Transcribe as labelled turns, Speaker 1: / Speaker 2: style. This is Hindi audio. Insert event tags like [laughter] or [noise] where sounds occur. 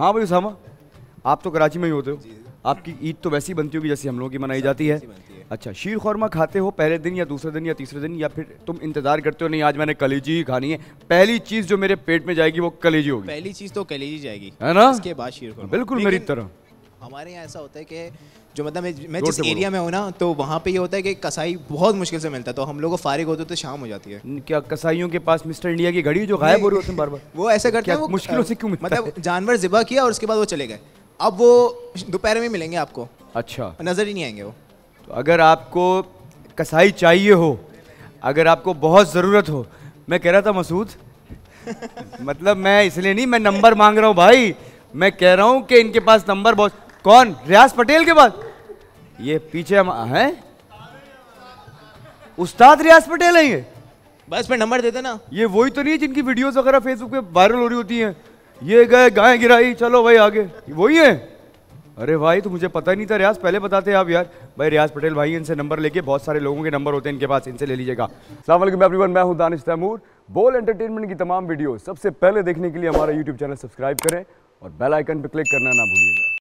Speaker 1: हाँ भाई सामा आप तो कराची में ही होते हो आपकी ईद तो वैसी बनती होगी जैसी हम लोगों की मनाई जाती है अच्छा शीर खौरमा खाते हो पहले दिन या दूसरे दिन या तीसरे दिन या फिर तुम इंतजार करते हो नहीं आज मैंने कलेजी ही खानी है पहली चीज जो मेरे पेट में जाएगी वो कलेजी होगी
Speaker 2: पहली चीज तो कलेजी जाएगी
Speaker 1: है ना
Speaker 3: इसके बाद शीर बिल्कुल मेरी तरह
Speaker 2: हमारे यहाँ ऐसा होता है कि
Speaker 3: जो मतलब मैं, जिस एरिया में हूँ ना तो वहाँ पे ये होता है कि कसाई बहुत मुश्किल से मिलता है तो हम लोग को फारिग होते तो शाम हो जाती है क्या कसाईयों के पास मिस्टर इंडिया की घड़ी जो गायब हो रही होती है बार बार [laughs] वो ऐसा करते हैं मुश्किलों से क्यों मतलब जानवर ज़िबा किया और उसके बाद वो चले गए अब वो दोपहर में मिलेंगे आपको अच्छा नज़र ही नहीं आएंगे वो
Speaker 1: तो अगर आपको कसाई चाहिए हो अगर आपको बहुत ज़रूरत हो मैं कह रहा था मसूद [laughs] मतलब मैं इसलिए नहीं मैं नंबर मांग रहा हूँ भाई मैं कह रहा हूँ कि इनके पास नंबर बहुत कौन रियाज पटेल के बाद ये पीछे हम हैं उस्ताद रियाज पटेल है ये बस पे नंबर देते ना ये वही तो नहीं है जिनकी वीडियोस वगैरह फेसबुक पे वायरल हो रही होती हैं ये गए गाय गिराई चलो भाई आगे वही है अरे भाई तो मुझे पता नहीं था रियाज पहले बताते आप यार भाई रियाज पटेल भाई इनसे नंबर लेके बहुत सारे लोगों के नंबर होते हैं इनके पास इनसे ले लीजिएगा सलामकुम एवरीवन मैं हूं दानिश तैमूर बोल एंटरटेनमेंट की तमाम वीडियो सबसे पहले देखने के लिए हमारा यूट्यूब चैनल सब्सक्राइब करें और बेल आइकन पर क्लिक करना ना भूलिएगा